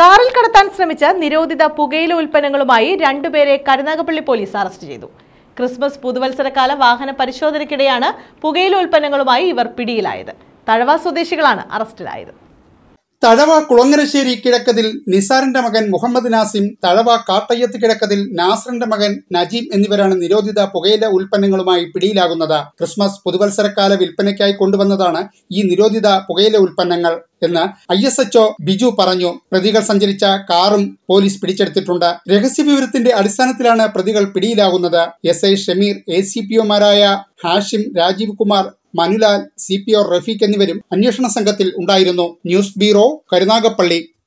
കാറിൽ കടത്താൻ ശ്രമിച്ച നിരോധിത പുകയില ഉൽപ്പന്നങ്ങളുമായി രണ്ടുപേരെ കരുനാഗപ്പള്ളി പോലീസ് അറസ്റ്റ് ചെയ്തു ക്രിസ്മസ് പുതുവത്സരകാല വാഹന പരിശോധനയ്ക്കിടെയാണ് പുകയില ഉൽപ്പന്നങ്ങളുമായി ഇവർ പിടിയിലായത് തഴവ സ്വദേശികളാണ് അറസ്റ്റിലായത് തഴവ കുളങ്ങരശ്ശേരി കിഴക്കതിൽ നിസാറിന്റെ മകൻ മുഹമ്മദ് നാസിം തഴവ കാട്ടയ്യത്ത് കിഴക്കതിൽ നാസറിന്റെ മകൻ നജീം എന്നിവരാണ് നിരോധിത പുകയില ഉൽപ്പന്നങ്ങളുമായി പിടിയിലാകുന്നത് ക്രിസ്മസ് പുതുവത്സരക്കാല വിൽപ്പനയ്ക്കായി കൊണ്ടുവന്നതാണ് ഈ നിരോധിത പുകയില ഉൽപ്പന്നങ്ങൾ എന്ന് ഐ എസ് എച്ച്ഒ ബിജു പറഞ്ഞു പ്രതികൾ സഞ്ചരിച്ച കാറും പോലീസ് പിടിച്ചെടുത്തിട്ടുണ്ട് രഹസ്യവിവരത്തിന്റെ അടിസ്ഥാനത്തിലാണ് പ്രതികൾ പിടിയിലാകുന്നത് S I Shameer A C P ഒമാരായ Hashim Rajeev Kumar Manulal C P O Rafeeq എന്നിവരും അന്വേഷണ സംഘത്തിൽ ഉണ്ടായിരുന്നു ന്യൂസ് ബ്യൂറോ കരുനാഗപ്പള്ളി